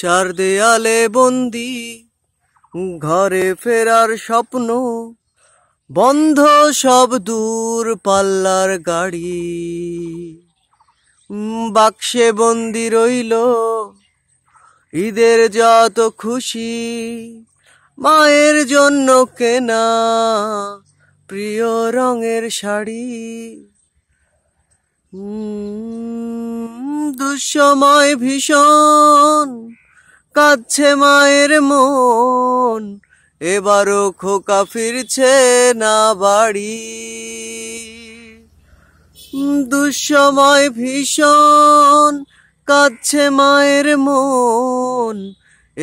চার দেয়ালে বন্দি ঘরে ফেরার স্বপ্ন বন্ধ সব দূর পাল্লার গাড়ি বাক্সে বন্দি রইল ঈদের যত খুশি মায়ের জন্য কেনা প্রিয় রঙের শাড়ি দুঃসময় ভীষণ কাঁদছে মায়ের মন এবারও খোকা ফিরছে না বাড়ি দুঃসময় ভীষণ কাঁদছে মায়ের মন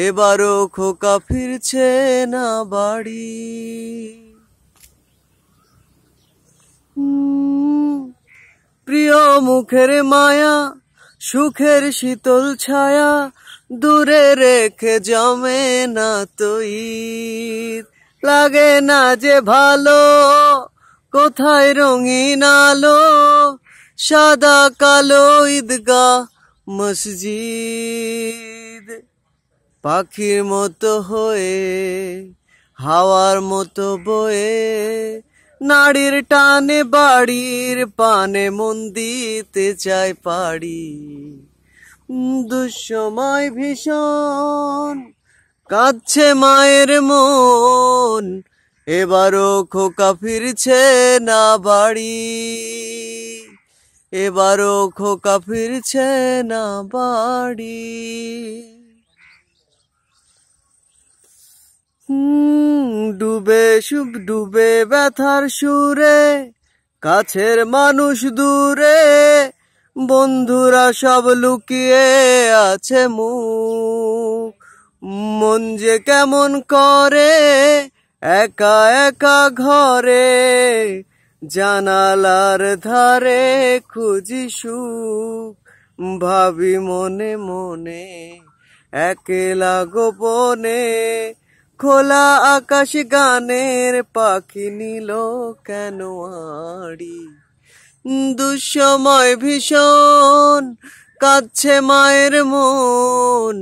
এবারও খোকা ফিরছে না বাড়ি প্রিয় মুখের মায়া সুখের শীতল ছায়া দূরে রেখে জমে না তুই লাগে না যে ভালো কোথায় রঙিন আলো সাদা কালো ঈদগা মসজিদ পাখির মতো হয়ে হাওয়ার মতো বয়ে নাড়ির টানে বাড়ির পানে মন দিতে চায় পাড়ি দুঃসময় ভীষণ কাঁদছে মায়ের মন এবারও খোকা ফিরছে না বাড়ি এবারও খোকা ফিরছে না বাড়ি ডুবে সুখ ডুবে ব্যথার সুরে কাছের মানুষ দূরে বন্ধুরা সব লুকিয়ে আছে মুখ মন যে কেমন করে একা একা ঘরে জানালার ধারে খুঁজি সুখ ভাবি মনে মনে একেলা গোপনে খোলা আকাশ গানের পাখি নিল কেন আড়ি দুঃসময় ভীষণ কাঁদছে মায়ের মন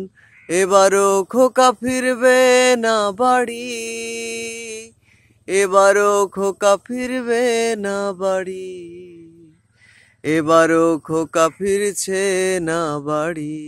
এবারও খোকা ফিরবে না বাড়ি এবারও খোকা ফিরবে না বাড়ি এবারও খোকা ফিরছে না বাড়ি